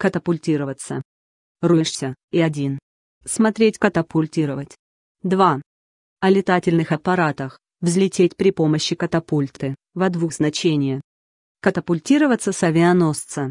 Катапультироваться. Роешься, и один. Смотреть катапультировать. 2. О летательных аппаратах, взлететь при помощи катапульты, во двух значения. Катапультироваться с авианосца.